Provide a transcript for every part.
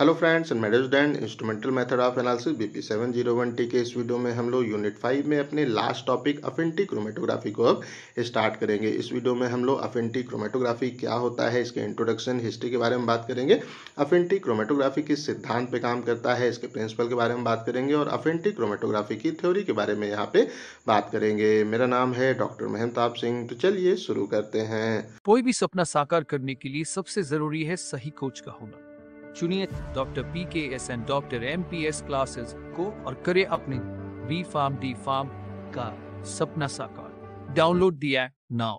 hello friends and मेडज डैंड instrumental method of analysis BP seven zero one T के इस वीडियो में हम लोग यूनिट फाइव में अपने लास्ट टॉपिक अफेंटिक क्रोमेटोग्राफी को अब स्टार्ट करेंगे इस वीडियो में हम लोग अफेंटिक क्रोमेटोग्राफी क्या होता है इसके इंट्रोडक्शन हिस्ट्री के बारे में बात करेंगे अफेंटिक क्रोमेटोग्राफी किस सिद्धांत पर काम करता है इसके प्रिंसिपल के बारे में बात करेंगे और अफेंटिक क्रोमेटोग्राफी की थ्योरी के बारे में यहाँ पे बात करेंगे मेरा नाम है डॉक्टर मेहताब सिंह तो चलिए शुरू करते हैं कोई भी सपना साकार करने के लिए सबसे जरूरी है सही कोच का होना चुनिए doctor P K S and doctor M P S classes को और करे अपने बी फार्म डी फार्म का सपना साकार डाउनलोड दिया नाउ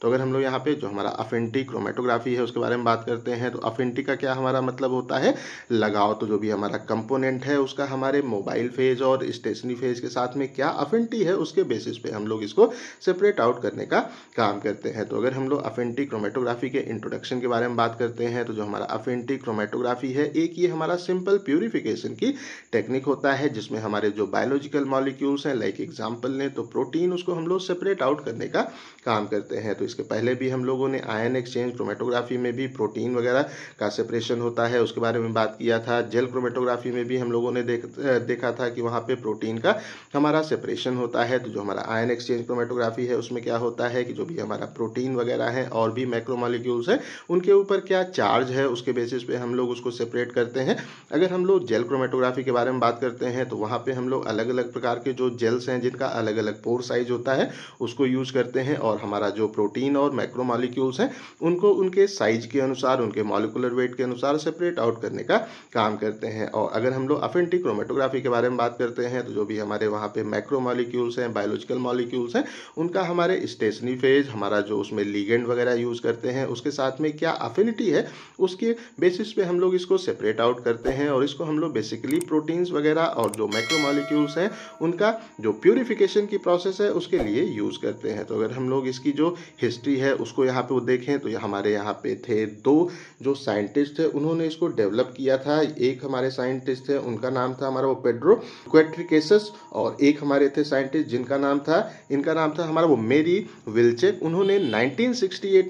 तो अगर हम लोग यहाँ पे जो हमारा अफेंटी क्रोमेटोग्राफी है उसके बारे में बात करते हैं तो अफेंटी का क्या हमारा मतलब होता है लगाव तो जो भी हमारा कंपोनेंट है उसका हमारे मोबाइल फेज और स्टेशनरी फेज के साथ में क्या अफेंटी है उसके बेसिस पे हम लोग इसको सेपरेट आउट करने का काम करते हैं तो अगर हम लोग अफेंटी क्रोमेटोग्राफी के इंट्रोडक्शन के बारे में बात करते हैं तो जो हमारा अफेंटी क्रोमेटोग्राफी है एक ये हमारा सिंपल प्योरीफिकेशन की टेक्निक होता है जिसमें हमारे जो बायोलॉजिकल मॉलिक्यूल्स हैं लाइक एग्जाम्पल लें तो प्रोटीन उसको हम लोग सेपरेट आउट करने का काम करते हैं तो इसके पहले भी हम लोगों ने आयन एक्सचेंज क्रोमेटोग्राफी में भी प्रोटीन वगैरह का सेपरेशन होता है उसके बारे में बात किया था जेल क्रोमेटोग्राफी में भी हम लोगों ने देख देखा था कि वहाँ पे प्रोटीन का हमारा सेपरेशन होता है तो जो हमारा आयन एक्सचेंज क्रोमेटोग्राफी है उसमें क्या होता है कि जो भी हमारा प्रोटीन वगैरह है और भी माइक्रोमोलिक्यूल्स है उनके ऊपर क्या चार्ज है उसके बेसिस पे हम लोग उसको सेपरेट करते हैं अगर हम लोग जेल क्रोमेटोग्राफी के बारे में बात करते हैं तो वहाँ पे हम लोग अलग अलग प्रकार के जो जेल्स हैं जिनका अलग अलग पोर साइज होता है उसको यूज करते हैं और हमारा जो प्रोटीन प्रोटीन और मैक्रो मालिक्यूल्स हैं उनको उनके साइज के अनुसार उनके मॉलिकुलर वेट के अनुसार सेपरेट आउट करने का काम करते हैं और अगर हम लोग अफेंटिक क्रोमेटोग्राफी के बारे में बात करते हैं तो जो भी हमारे वहाँ पे मैक्रो मालिक्यूल्स हैं बायोलॉजिकल मॉलिक्यूल्स हैं उनका हमारे स्टेशनरी फेज हमारा जो उसमें लीगेंड वगैरह यूज़ करते हैं उसके साथ में क्या अफिनिटी है उसके बेसिस पे हम लोग इसको सेपरेट आउट करते हैं और इसको हम लोग बेसिकली प्रोटीन्स वगैरह और जो मैक्रो मालिक्यूल्स हैं उनका जो प्योरिफिकेशन की प्रोसेस है उसके लिए यूज़ करते हैं तो अगर हम लोग इसकी जो हिस्ट्री है उसको यहाँ पे वो देखें तो हमारे यहाँ पे थे दो जो साइंटिस्ट थे उन्होंने इसको डेवलप किया था एक हमारे साइंटिस्ट थे उनका नाम था हमारा वो पेड्रो क्वेट्रिकेसस और एक हमारे थे साइंटिस्ट जिनका नाम था इनका नाम था हमारा वो मेरी विलचेक उन्होंने नाइनटीन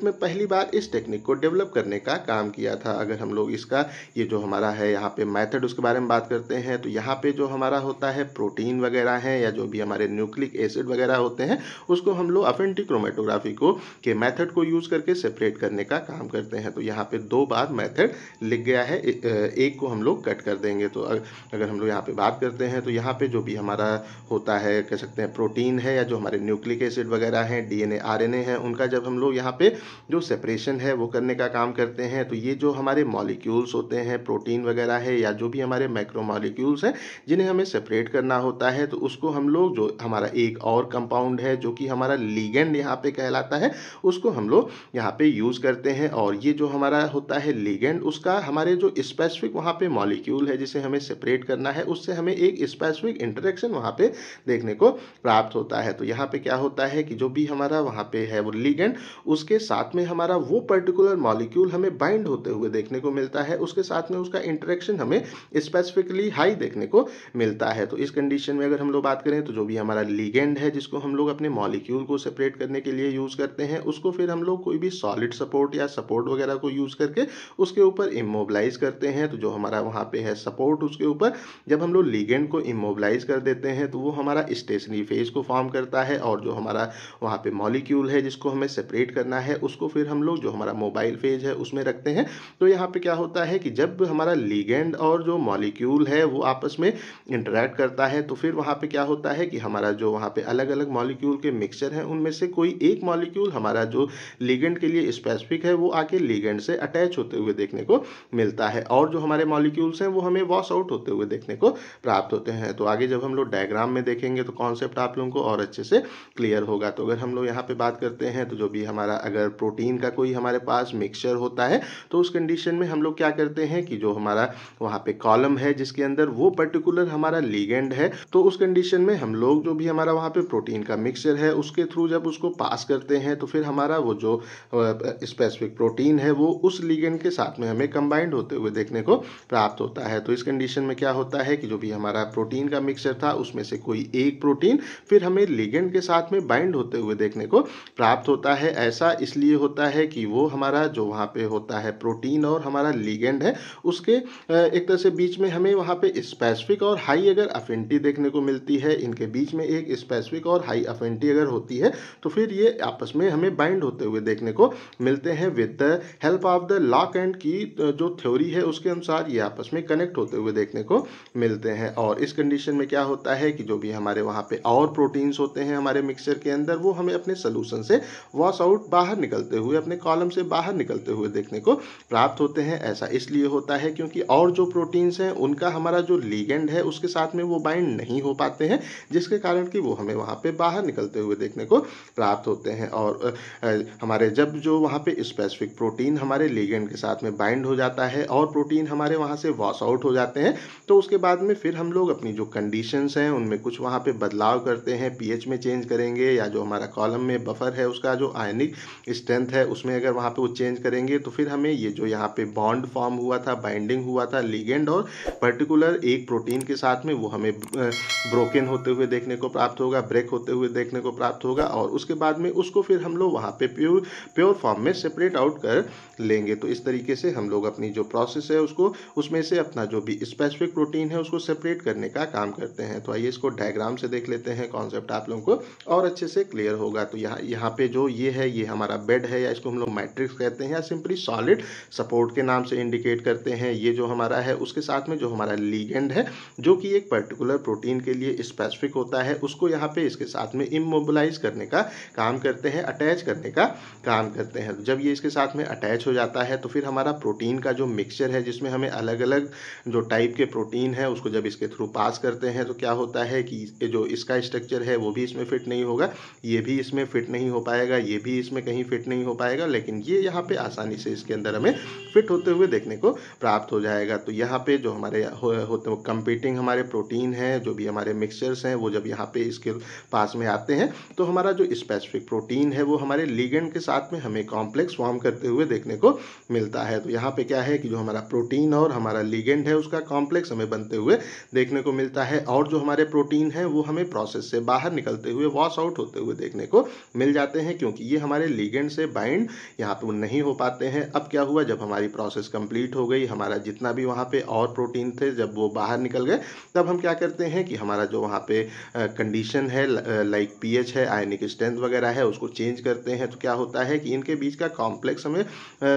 में पहली बार इस टेक्निक को डेवलप करने का काम किया था अगर हम लोग इसका ये जो हमारा है यहाँ पे मैथड उसके बारे में बात करते हैं तो यहाँ पे जो हमारा होता है प्रोटीन वगैरह है या जो भी हमारे न्यूक्लिक एसिड वगैरह होते हैं उसको हम लोग अफेंटिक्रोमेटोग्राफी को के मेथड को यूज़ करके सेपरेट करने का काम करते हैं तो यहाँ पे दो बार मेथड लिख गया है एक को हम लोग कट कर देंगे तो अगर हम लोग यहाँ पे बात करते हैं तो यहाँ पे जो भी हमारा होता है कह सकते हैं प्रोटीन है या जो हमारे न्यूक्लिक एसिड वगैरह हैं डीएनए आरएनए है उनका जब हम लोग यहाँ पे जो सेपरेशन है वो करने का काम करते हैं तो ये जो हमारे मॉलिक्यूल्स होते हैं प्रोटीन वगैरह है या जो भी हमारे माइक्रो मॉलिक्यूल्स हैं जिन्हें हमें सेपरेट करना होता है तो उसको हम लोग जो हमारा एक और कंपाउंड है जो कि हमारा लीगेंड यहाँ पे कहलाता है उसको हम लोग यहाँ पे यूज़ करते हैं और ये जो हमारा होता है लीगेंड उसका हमारे जो स्पेसिफिक वहाँ पे मॉलिक्यूल है जिसे हमें सेपरेट करना है उससे हमें एक स्पेसिफिक इंटरेक्शन वहाँ पे देखने को प्राप्त होता है तो यहाँ पे क्या होता है कि जो भी हमारा वहाँ पे है वो लीगेंड उसके साथ में हमारा वो पर्टिकुलर मॉलिक्यूल हमें बाइंड होते हुए देखने को मिलता है उसके साथ में उसका इंटरेक्शन हमें स्पेसिफिकली हाई देखने को मिलता है तो इस कंडीशन में अगर हम लोग बात करें तो जो भी हमारा लीगेंड है जिसको हम लोग अपने मॉलिक्यूल को सेपरेट करने के लिए यूज़ करते हैं हैं उसको फिर हम लोग कोई भी सॉलिड सपोर्ट या सपोर्ट वगैरह को यूज़ करके उसके ऊपर इमोबलाइज करते हैं तो जो हमारा वहाँ पे है सपोर्ट उसके ऊपर जब हम लोग लीगेंड को इमोबलाइज कर देते हैं तो वो हमारा स्टेशनरी फेज को फॉर्म करता है और जो हमारा वहाँ पे मॉलिक्यूल है जिसको हमें सेपरेट करना है उसको फिर हम लोग जो हमारा मोबाइल फेज है उसमें रखते हैं तो यहाँ पे क्या होता है कि जब हमारा लीगेंड और जो मॉलिक्यूल है वो आपस में इंटरेक्ट करता है तो फिर वहाँ पर क्या होता है कि हमारा जो वहाँ पे अलग अलग मॉलिक्यूल के मिक्सचर हैं उनमें से कोई एक मॉलिक्यूल हमारा जो लीगेंड के लिए स्पेसिफिक है वो आके लीगेंड से अटैच होते हुए देखने को मिलता है और जो हमारे मॉलिक्यूल्स हैं वो हमें वॉश आउट होते हुए देखने को प्राप्त होते हैं तो आगे जब हम लोग डायग्राम में देखेंगे तो कॉन्सेप्ट आप लोगों को और अच्छे से क्लियर होगा तो अगर हम लोग यहाँ पर बात करते हैं तो जो भी हमारा अगर प्रोटीन का कोई हमारे पास मिक्सचर होता है तो उस कंडीशन में हम लोग क्या करते हैं कि जो हमारा वहाँ पे कॉलम है जिसके अंदर वो पर्टिकुलर हमारा लीगेंड है तो उस कंडीशन में हम लोग जो भी हमारा वहाँ पे प्रोटीन का मिक्सचर है उसके थ्रू जब उसको पास करते हैं तो तो फिर हमारा वो जो स्पेसिफिक प्रोटीन है वो उस लीगेंड के साथ में हमें कंबाइंड होते हुए देखने को प्राप्त होता है तो इस कंडीशन में क्या होता है कि जो भी हमारा प्रोटीन का मिक्सचर था उसमें से कोई एक प्रोटीन फिर हमें लिगेंड के साथ में बाइंड होते हुए देखने को प्राप्त होता है ऐसा इसलिए होता है कि वो हमारा जो वहाँ पे होता है प्रोटीन और हमारा लिगेंड है उसके एक तरह से बीच में हमें वहाँ पे स्पेसिफिक और हाई अगर अफेंटी देखने को मिलती है इनके बीच में एक स्पेसिफिक और हाई अफेंटी अगर होती है तो फिर ये आपस में हमें बाइंड होते हुए देखने को मिलते हैं with the help of the lock and key जो थ्योरी है उसके अनुसार ये आपस में कनेक्ट होते हुए देखने को मिलते हैं और इस कंडीशन में क्या होता है कि जो भी हमारे वहाँ पे और प्रोटीन्स होते हैं हमारे मिक्सचर के अंदर वो हमें अपने सोलूशन से वॉश आउट बाहर निकलते हुए अपने कॉलम से बाहर निकलते हुए देखने को प्राप्त होते हैं ऐसा इसलिए होता है क्योंकि और जो प्रोटीन्स हैं उनका हमारा जो लीगेंड है उसके साथ में वो बाइंड नहीं हो पाते हैं जिसके कारण कि वो हमें वहाँ पे बाहर निकलते हुए देखने को प्राप्त होते हैं और हमारे जब जो वहाँ पे स्पेसिफिक प्रोटीन हमारे लीगेंड के साथ में बाइंड हो जाता है और प्रोटीन हमारे वहाँ से वॉश आउट हो जाते हैं तो उसके बाद में फिर हम लोग अपनी जो कंडीशंस हैं उनमें कुछ वहाँ पे बदलाव करते हैं पीएच में चेंज करेंगे या जो हमारा कॉलम में बफर है उसका जो आयनिक स्ट्रेंथ है उसमें अगर वहाँ पर वो चेंज करेंगे तो फिर हमें ये जो यहाँ पर बॉन्ड फॉर्म हुआ था बाइंडिंग हुआ था लीगेंड और पर्टिकुलर एक प्रोटीन के साथ में वो हमें ब्रोकन होते हुए देखने को प्राप्त होगा ब्रेक होते हुए देखने को प्राप्त होगा और उसके बाद में उसको फिर हम लोग वहाँ पे प्योर प्योर फॉर्म में सेपरेट आउट कर लेंगे तो इस तरीके से हम लोग अपनी जो प्रोसेस है उसको उसमें से अपना जो भी स्पेसिफिक प्रोटीन है उसको सेपरेट करने का काम करते हैं तो आइए इसको डायग्राम से देख लेते हैं कॉन्सेप्ट आप लोगों को और अच्छे से क्लियर होगा तो यहाँ यहाँ पर जो ये है ये हमारा बेड है या इसको हम लोग मैट्रिक्स कहते हैं या सिंपली सॉलिड सपोर्ट के नाम से इंडिकेट करते हैं ये जो हमारा है उसके साथ में जो हमारा लीगेंड है जो कि एक पर्टिकुलर प्रोटीन के लिए स्पेसिफिक होता है उसको यहाँ पे इसके साथ में इमोबलाइज करने का काम करते हैं अटैच करने का काम करते हैं जब ये इसके साथ में अटैच हो जाता है तो फिर हमारा प्रोटीन का जो मिक्सचर है जिसमें हमें अलग अलग जो टाइप के प्रोटीन है उसको जब इसके थ्रू पास करते हैं तो क्या होता है कि जो इसका स्ट्रक्चर है वो भी इसमें फिट नहीं होगा ये भी इसमें फिट नहीं हो पाएगा ये भी इसमें कहीं फिट नहीं हो पाएगा लेकिन ये यहाँ पर आसानी से इसके अंदर हमें फिट होते हुए देखने को प्राप्त हो जाएगा तो यहाँ पर जो हमारे होते हैं कंपीटिंग हमारे प्रोटीन हैं जो भी हमारे मिक्सचर्स हैं वो जब यहाँ पे इसके पास में आते हैं तो हमारा जो स्पेसिफिक प्रोटीन है वो हमारे लीगेंड के साथ में हमें कॉम्प्लेक्स फॉर्म करते हुए देखने को मिलता है तो यहाँ पे क्या है कि जो हमारा प्रोटीन और हमारा लीगेंड है उसका कॉम्प्लेक्स हमें बनते हुए देखने को मिलता है और जो हमारे प्रोटीन है वो हमें प्रोसेस से बाहर निकलते हुए वॉश आउट होते हुए देखने को मिल जाते हैं क्योंकि ये हमारे लीगेंड से बाइंड यहाँ पर नहीं हो पाते हैं अब क्या हुआ जब हमारी प्रोसेस कंप्लीट हो गई हमारा जितना भी वहाँ पे और प्रोटीन थे जब वो बाहर निकल गए तब हम क्या करते हैं कि हमारा जो वहाँ पे कंडीशन है लाइक पीएच है आयनिक स्ट्रेंथ वगैरह है उसको चेंज चेंज करते हैं तो क्या होता है कि इनके बीच का कॉम्प्लेक्स हमें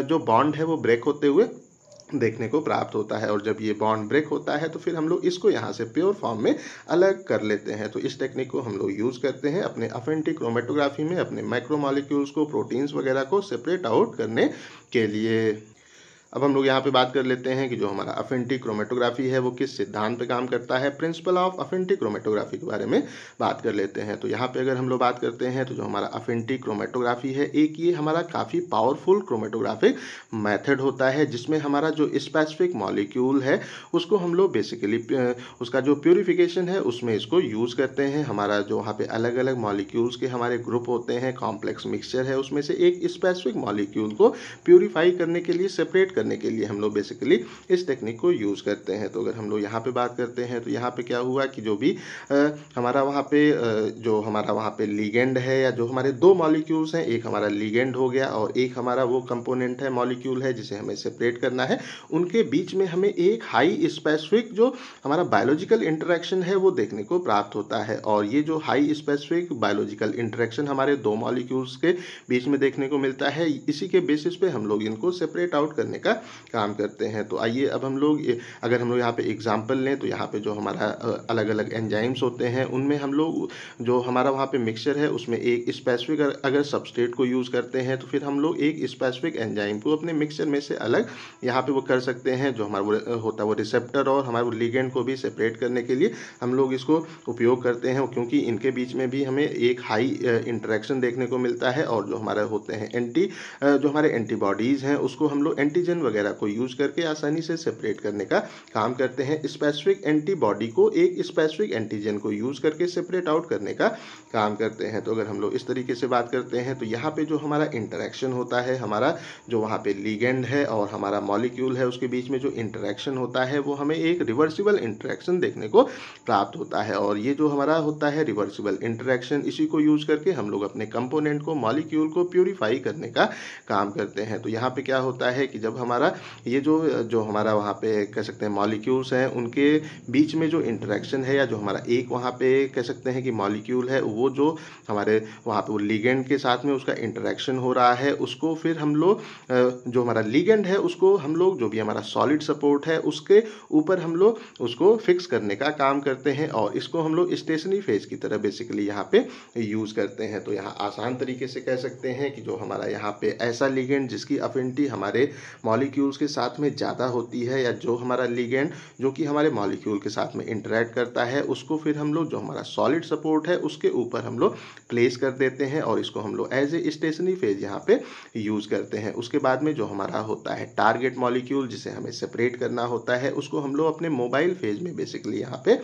जो बॉन्ड है वो ब्रेक होते हुए देखने को प्राप्त होता है और जब ये बॉन्ड ब्रेक होता है तो फिर हम लोग इसको यहाँ से प्योर फॉर्म में अलग कर लेते हैं तो इस टेक्निक को हम लोग यूज़ करते हैं अपने अफेंटिक क्रोमेटोग्राफी में अपने माइक्रोमोलिक्यूल्स को प्रोटीन्स वगैरह को सेपरेट आउट करने के लिए अब हम लोग यहाँ पे बात कर लेते हैं कि जो हमारा अफेंटिक क्रोमेटोग्राफी है वो किस सिद्धांत पे काम करता है प्रिंसिपल ऑफ अफेंटिक क्रोमेटोग्राफी के बारे में बात कर लेते हैं तो यहाँ पे अगर हम लोग बात करते हैं तो जो हमारा अफेंटिक क्रोमेटोग्राफी है एक ये हमारा काफ़ी पावरफुल क्रोमेटोग्राफिक मैथड होता है जिसमें हमारा जो स्पेसिफिक मॉलिक्यूल है उसको हम लोग बेसिकली उसका जो प्योरीफिकेशन है उसमें इसको यूज़ करते हैं हमारा जो वहाँ पे अलग अलग मॉलिक्यूल्स के हमारे ग्रुप होते हैं कॉम्प्लेक्स मिक्सचर है उसमें से एक स्पेसिफिक मॉलिक्यूल को प्योरीफाई करने के लिए सेपरेट करने के लिए हम लोग बेसिकली इस टेक्निक को यूज़ करते हैं तो अगर हम लोग यहाँ पे बात करते हैं तो यहाँ पे क्या हुआ कि जो भी आ, हमारा वहाँ पे आ, जो हमारा वहाँ पे लीगेंड है या जो हमारे दो मॉलिक्यूल्स हैं एक हमारा लीगेंड हो गया और एक हमारा वो कंपोनेंट है मॉलिक्यूल है जिसे हमें सेपरेट करना है उनके बीच में हमें एक हाई स्पेसिफिक जो हमारा बायोलॉजिकल इंटरेक्शन है वो देखने को प्राप्त होता है और ये जो हाई स्पेसिफिक बायोलॉजिकल इंटरेक्शन हमारे दो मॉलिक्यूल्स के बीच में देखने को मिलता है इसी के बेसिस पे हम लोग इनको सेपरेट आउट करने का का काम करते हैं तो आइए अब हम लोग अगर हम लोग यहाँ पे एग्जाम्पल लें तो यहाँ पे जो हमारा अलग अलग एंजाइम्स होते हैं उनमें हम लोग जो हमारा वहाँ पे मिक्सचर है उसमें एक स्पेसिफिक अगर सबस्टेट को यूज़ करते हैं तो फिर हम लोग एक स्पेसिफिक एंजाइम को अपने मिक्सचर में से अलग यहाँ पर वो कर सकते हैं जो हमारा होता है वो रिसेप्टर और हमारे लिगेंड को भी सेपरेट करने के लिए हम लोग इसको उपयोग करते हैं क्योंकि इनके बीच में भी हमें एक हाई इंटरेक्शन देखने को मिलता है और जो हमारे होते हैं एंटी जो हमारे एंटीबॉडीज़ हैं उसको हम लोग एंटीजन कोलेजन वगैरह को यूज करके आसानी से सेपरेट करने का काम करते हैं स्पेसिफिक एंटीबॉडी को एक स्पेसिफिक एंटीजन को यूज करके सेपरेट आउट करने का काम करते हैं तो अगर हम लोग इस तरीके से बात करते हैं तो यहाँ पे जो हमारा इंटरेक्शन होता है हमारा जो वहाँ पे लीगेंड है और हमारा मॉलिक्यूल है उसके बीच में जो इंटरेक्शन होता है वो हमें एक रिवर्सिबल इंटरेक्शन देखने को प्राप्त होता है और ये जो हमारा होता है रिवर्सिबल इंटरेक्शन इसी को यूज करके हम लोग अपने कंपोनेंट को मॉलिक्यूल को प्योरीफाई करने का काम करते हैं तो यहाँ पे क्या होता है कि जब हम हमारा ये जो जो हमारा वहाँ पे कह सकते हैं मॉलिक्यूल्स हैं उनके बीच में जो इंटरेक्शन है या जो हमारा एक वहाँ पे कह सकते हैं कि मॉलिक्यूल है वो जो हमारे वहाँ पे वो लीगेंड के साथ में उसका इंटरेक्शन हो रहा है उसको फिर हम लोग जो हमारा लीगेंड है उसको हम लोग जो भी हमारा सॉलिड सपोर्ट है उसके ऊपर हम लोग उसको फिक्स करने का काम करते हैं और इसको हम लोग स्टेशनरी फेज की तरह बेसिकली यहाँ पे यूज़ करते हैं तो यहाँ आसान तरीके से कह सकते हैं कि जो हमारा यहाँ पे ऐसा लिगेंड जिसकी अफिनिटी हमारे मॉल मॉलिक्यूल्स के साथ में ज़्यादा होती है या जो हमारा लिगेंड जो कि हमारे मॉलिक्यूल के साथ में इंटरेक्ट करता है उसको फिर हम लोग जो हमारा सॉलिड सपोर्ट है उसके ऊपर हम लोग प्लेस कर देते हैं और इसको हम लोग एज ए स्टेशनरी फेज यहाँ पे यूज़ करते हैं उसके बाद में जो हमारा होता है टारगेट मॉलिक्यूल जिसे हमें सेपरेट करना होता है उसको हम लोग अपने मोबाइल फेज में बेसिकली यहाँ पे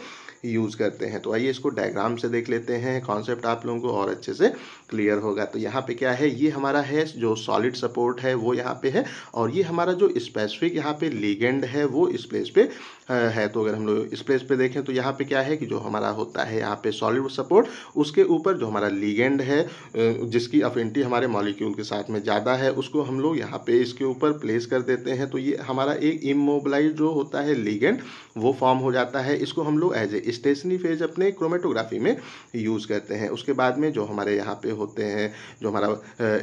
यूज़ करते हैं तो आइए इसको डायग्राम से देख लेते हैं कॉन्सेप्ट आप लोगों को और अच्छे से क्लियर होगा तो यहाँ पे क्या है ये हमारा है जो सॉलिड सपोर्ट है वो यहाँ पे है और ये हम हमारा जो स्पेसिफिक यहाँ पे लीगेंड है वो इस प्लेस पे है तो अगर हम लोग इस प्लेस पे देखें तो यहाँ पे क्या है कि जो हमारा होता है यहाँ पे सॉलिड सपोर्ट उसके ऊपर जो हमारा लीगेंड है जिसकी अफिनिटी हमारे मॉलिक्यूल के साथ में ज़्यादा है उसको हम लोग यहाँ पे इसके ऊपर प्लेस कर देते हैं तो ये हमारा एक इमोबलाइज जो होता है लीगेंड वो फॉर्म हो जाता है इसको हम लोग एज ए स्टेशनरी फेज अपने क्रोमेटोग्राफी में यूज़ करते हैं उसके बाद में जो हमारे यहाँ पे होते हैं जो हमारा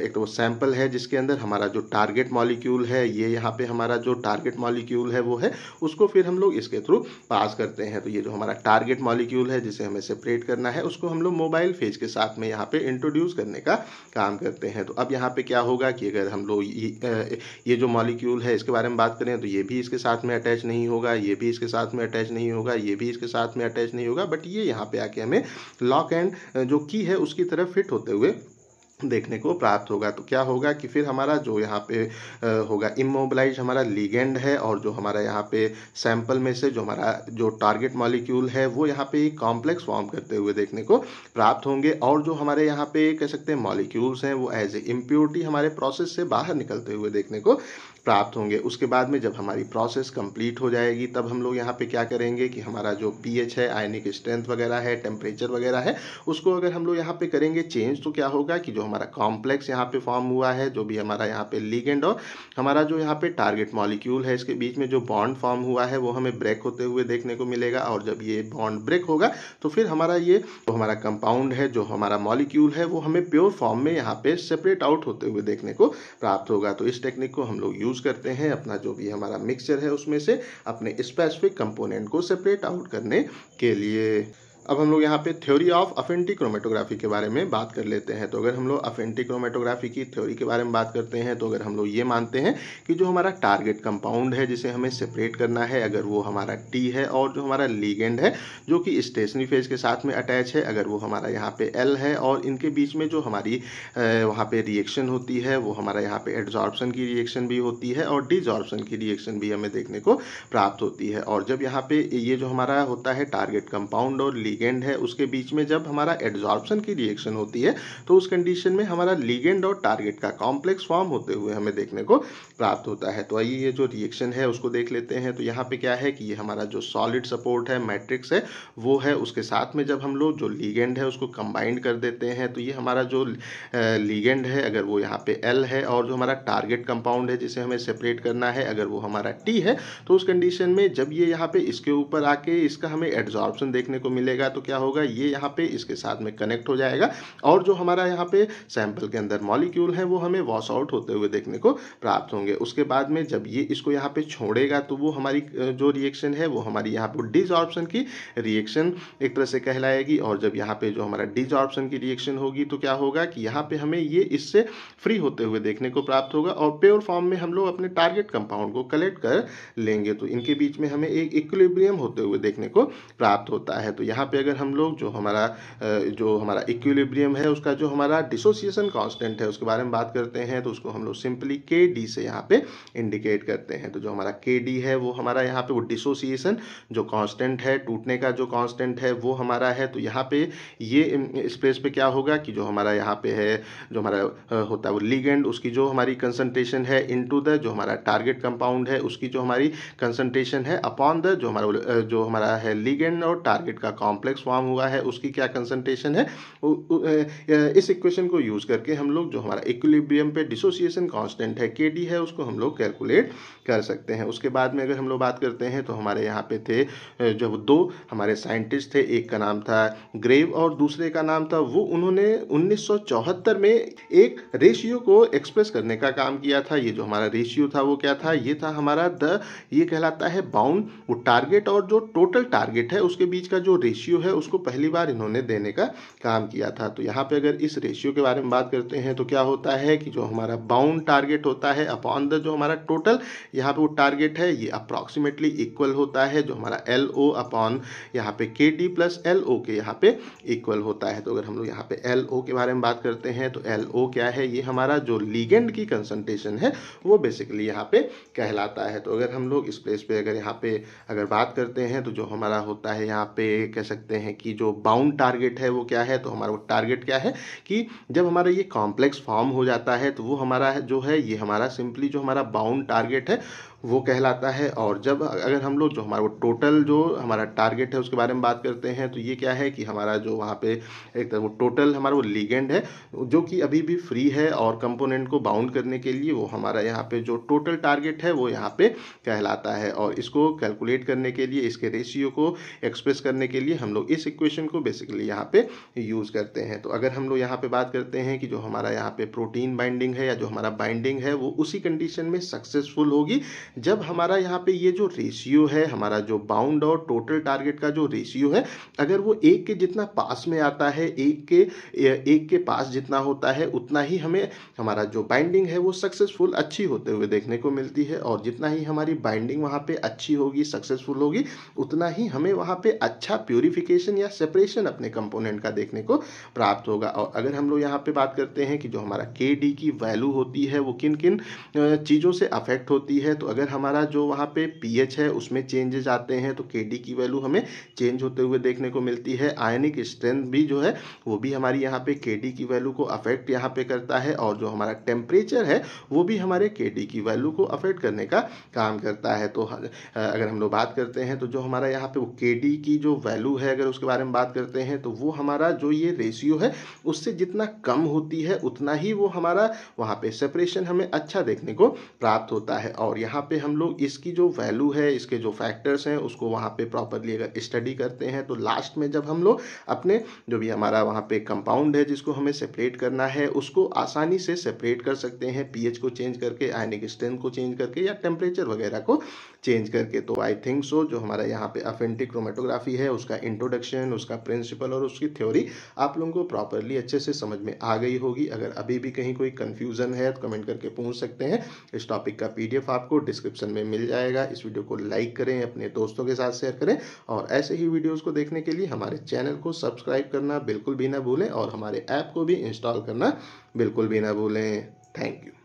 एक तो वो सैम्पल है जिसके अंदर हमारा जो टारगेट मॉलिक्यूल है ये यहाँ पे हमारा जो टारगेट मॉलिक्यूल है वो है उसको फिर हम लोग इसके थ्रू पास करते हैं तो ये जो हमारा टारगेट मॉलिक्यूल है जिसे हमें सेपरेट करना है उसको हम लोग मोबाइल फेज के साथ में यहाँ पे इंट्रोड्यूस करने का काम करते हैं तो अब यहाँ पे क्या होगा कि अगर हम लोग ये जो मॉलिक्यूल है इसके बारे में बात करें तो ये भी इसके साथ में अटैच नहीं होगा ये भी इसके साथ में अटैच नहीं होगा ये भी इसके साथ में अटैच नहीं होगा बट ये यहाँ पे आके हमें लॉक एंड जो की है उसकी तरफ फिट होते हुए देखने को प्राप्त होगा तो क्या होगा कि फिर हमारा जो यहाँ पे होगा इमोबलाइज हमारा लीगेंड है और जो हमारा यहाँ पे सैंपल में से जो हमारा जो टारगेट मॉलिक्यूल है वो यहाँ पे कॉम्प्लेक्स फॉर्म करते हुए देखने को प्राप्त होंगे और जो हमारे यहाँ पे कह सकते हैं मॉलिक्यूल्स हैं वो एज ए इम्प्योरिटी हमारे प्रोसेस से बाहर निकलते हुए देखने को प्राप्त होंगे उसके बाद में जब हमारी प्रोसेस कंप्लीट हो जाएगी तब हम लोग यहाँ पे क्या करेंगे कि हमारा जो पीएच है आयनिक स्ट्रेंथ वगैरह है टेम्परेचर वगैरह है उसको अगर हम लोग यहाँ पे करेंगे चेंज तो क्या होगा कि जो हमारा कॉम्प्लेक्स यहाँ पे फॉर्म हुआ है जो भी हमारा यहाँ पे लीगेंड और हमारा जो यहाँ पे टारगेट मॉलिक्यूल है इसके बीच में जो बॉन्ड फॉर्म हुआ है वो हमें ब्रेक होते हुए देखने को मिलेगा और जब ये बॉन्ड ब्रेक होगा तो फिर हमारा ये जो हमारा कंपाउंड है जो हमारा मॉलिक्यूल है वो हमें प्योर फॉर्म में यहाँ पे सेपरेट आउट होते हुए देखने को प्राप्त होगा तो इस टेक्निक को हम लोग यूज यूज़ करते हैं अपना जो भी हमारा मिक्सचर है उसमें से अपने स्पेसिफिक कंपोनेंट को सेपरेट आउट करने के लिए अब हम लोग यहाँ पे थ्योरी ऑफ अफेंटिक क्रोमेटोग्राफी के बारे में बात कर लेते हैं तो अगर हम लोग अफेंटिक क्रोमेटोग्राफी की थ्योरी के बारे में बात करते हैं तो अगर हम लोग ये मानते हैं कि जो हमारा टारगेट कंपाउंड है जिसे हमें सेपरेट करना है अगर वो हमारा टी है और जो हमारा लीगेंड है जो कि स्टेशनरी फेज के साथ में अटैच है अगर वो हमारा यहाँ पे एल है और इनके बीच में जो हमारी वहाँ पर रिएक्शन होती है वो हमारा यहाँ पर एड्जॉर्प्शन की रिएक्शन भी होती है और डिजॉर्बसन की रिएक्शन भी हमें देखने को प्राप्त होती है और जब यहाँ पे ये जो हमारा होता है टारगेट कंपाउंड और लीगेंड है उसके बीच में जब हमारा एड्जॉर्प्शन की रिएक्शन होती है तो उस कंडीशन में हमारा लीगेंड और टारगेट का कॉम्प्लेक्स फॉर्म होते हुए हमें देखने को प्राप्त होता है तो आइए ये जो रिएक्शन है उसको देख लेते हैं तो यहाँ पे क्या है कि ये हमारा जो सॉलिड सपोर्ट है मैट्रिक्स है वो है उसके साथ में जब हम लोग जो लीगेंड है उसको कंबाइंड कर देते हैं तो ये हमारा जो लीगेंड है अगर वो यहाँ पे एल है और जो हमारा टारगेट कंपाउंड है जिसे हमें सेपरेट करना है अगर वो हमारा टी है तो उस कंडीशन में जब ये यहाँ पे इसके ऊपर आके इसका हमें एड्जॉर्प्शन देखने को मिलेगा लीजिएगा तो क्या होगा ये यहाँ पे इसके साथ में कनेक्ट हो जाएगा और जो हमारा यहाँ पे सैंपल के अंदर मॉलिक्यूल है वो हमें वॉश आउट होते हुए देखने को प्राप्त होंगे उसके बाद में जब ये इसको यहाँ पे छोड़ेगा तो वो हमारी जो रिएक्शन है वो हमारी यहाँ पर डिजॉर्प्शन की रिएक्शन एक तरह से कहलाएगी और जब यहाँ पर जो हमारा डिजॉर्प्शन की रिएक्शन होगी तो क्या होगा कि यहाँ पर हमें ये इससे फ्री होते हुए देखने को प्राप्त होगा और प्योर फॉर्म में हम लोग अपने टारगेट कंपाउंड को कलेक्ट कर लेंगे तो इनके बीच में हमें एक इक्विलिब्रियम होते हुए देखने को प्राप्त होता है तो यहाँ पे अगर हम लोग जो हमारा जो हमारा इक्विलिब्रियम है उसका जो हमारा डिसोसिएशन कांस्टेंट है उसके बारे में बात करते हैं तो उसको हम लोग सिंपली के डी से यहाँ पे इंडिकेट करते हैं तो जो हमारा के डी है वो हमारा यहाँ पे वो डिसोसिएशन जो कांस्टेंट है टूटने का जो कांस्टेंट है वो हमारा है तो यहाँ पे ये इस प्लेस पे क्या होगा कि जो हमारा यहाँ पे है जो हमारा होता है वो लीगेंड उसकी जो हमारी कंसनट्रेशन है इन द जो हमारा टारगेट कंपाउंड है उसकी जो हमारी कंसनट्रेशन है अपॉन द जो हमारा जो हमारा है लीगेंड और टारगेट का कॉम्प कॉम्प्लेक्स फॉर्म हुआ है उसकी क्या कंसनट्रेशन है इस इक्वेशन को यूज़ करके हम लोग जो हमारा इक्विलिब्रियम पे डिसोसिएशन कांस्टेंट है के है उसको हम लोग कैलकुलेट कर सकते हैं उसके बाद में अगर हम लोग बात करते हैं तो हमारे यहाँ पे थे जो दो हमारे साइंटिस्ट थे एक का नाम था ग्रेव और दूसरे का नाम था वो उन्होंने 1974 में एक रेशियो को एक्सप्रेस करने का काम किया था ये जो हमारा रेशियो था वो क्या था ये था हमारा द ये कहलाता है बाउंड वो टारगेट और जो टोटल टारगेट है उसके बीच का जो रेशियो रेशियो है उसको पहली बार इन्होंने देने का काम किया था तो यहाँ पे अगर इस रेशियो के बारे में बात करते हैं तो क्या होता है कि जो हमारा बाउंड टारगेट होता है अपॉन द जो हमारा टोटल यहाँ पे वो टारगेट है ये अप्रॉक्सीमेटली इक्वल होता है जो हमारा एल ओ अपॉन यहाँ पे के डी प्लस एल ओ के यहाँ पे इक्वल होता है तो अगर हम लोग यहाँ पे एल ओ के बारे में बात करते हैं तो एल ओ क्या है ये हमारा जो लीगेंड की कंसनट्रेशन है वो बेसिकली यहाँ पे कहलाता है तो अगर हम लोग इस प्लेस पर अगर यहाँ पे अगर बात करते हैं तो जो हमारा होता है यहाँ पे कह सकते सकते हैं कि जो बाउंड टारगेट है वो क्या है तो हमारा वो टारगेट क्या है कि जब हमारा ये कॉम्प्लेक्स फॉर्म हो जाता है तो वो हमारा जो है ये हमारा सिंपली जो हमारा बाउंड टारगेट है वो कहलाता है और जब अगर हम लोग जो हमारा वो टोटल जो हमारा टारगेट है उसके बारे में बात करते हैं तो ये क्या है कि हमारा जो वहाँ पे एक तरह वो टोटल हमारा वो लीगेंड है जो कि अभी भी फ्री है और कंपोनेंट को बाउंड करने के लिए वो हमारा यहाँ पे जो टोटल टारगेट है वो यहाँ पे कहलाता है और इसको कैलकुलेट करने के लिए इसके रेशियो को एक्सप्रेस करने के लिए हम लोग इस इक्वेशन को बेसिकली यहाँ पर यूज़ करते हैं तो अगर हम लोग यहाँ पर बात करते हैं कि जो हमारा यहाँ पर प्रोटीन बाइंडिंग है या जो हमारा बाइंडिंग है वो उसी कंडीशन में सक्सेसफुल होगी जब हमारा यहाँ पे ये जो रेशियो है हमारा जो बाउंड और टोटल टारगेट का जो रेशियो है अगर वो एक के जितना पास में आता है एक के एक के पास जितना होता है उतना ही हमें हमारा जो बाइंडिंग है वो सक्सेसफुल अच्छी होते हुए देखने को मिलती है और जितना ही हमारी बाइंडिंग वहाँ पर अच्छी होगी सक्सेसफुल होगी उतना ही हमें वहाँ पर अच्छा प्योरीफिकेशन या सेपरेशन अपने कंपोनेंट का देखने को प्राप्त होगा और अगर हम लोग यहाँ पर बात करते हैं कि जो हमारा के की वैल्यू होती है वो किन किन चीज़ों से अफेक्ट होती है तो अगर अगर हमारा जो वहाँ पे पीएच है उसमें चेंजेज आते हैं तो के की वैल्यू हमें चेंज होते हुए देखने को मिलती है आयनिक स्ट्रेंथ भी जो है वो भी हमारी यहाँ पे के की वैल्यू को अफेक्ट यहाँ पे करता है और जो हमारा टेम्परेचर है वो भी हमारे के की वैल्यू को अफेक्ट करने का काम करता है तो अगर हम लोग बात करते हैं तो जो हमारा यहाँ पे वो के की जो वैल्यू है अगर उसके बारे में बात करते हैं तो वो हमारा जो ये रेशियो है उससे जितना कम होती है उतना ही वो हमारा वहाँ पे सेपरेशन हमें अच्छा देखने को प्राप्त होता है और यहाँ पे हम लोग इसकी जो वैल्यू है इसके जो फैक्टर्स हैं उसको वहाँ पे प्रॉपरली अगर स्टडी करते हैं तो लास्ट में जब हम लोग अपने जो भी हमारा वहाँ पे कंपाउंड है जिसको हमें सेपरेट करना है उसको आसानी से सेपरेट कर सकते हैं पीएच को चेंज करके आयनिक स्ट्रेंथ को चेंज करके या टेम्परेचर वगैरह को चेंज करके तो आई थिंक सो जो हमारा यहाँ पे अफेंटिक क्रोमेटोग्राफी है उसका इंट्रोडक्शन उसका प्रिंसिपल और उसकी थ्योरी आप लोगों को प्रॉपरली अच्छे से समझ में आ गई होगी अगर अभी भी कहीं कोई कन्फ्यूज़न है तो कमेंट करके पूछ सकते हैं इस टॉपिक का पी आपको डिस्क्रिप्शन में मिल जाएगा इस वीडियो को लाइक करें अपने दोस्तों के साथ शेयर करें और ऐसे ही वीडियोज़ को देखने के लिए हमारे चैनल को सब्सक्राइब करना बिल्कुल भी ना भूलें और हमारे ऐप को भी इंस्टॉल करना बिल्कुल भी ना भूलें थैंक यू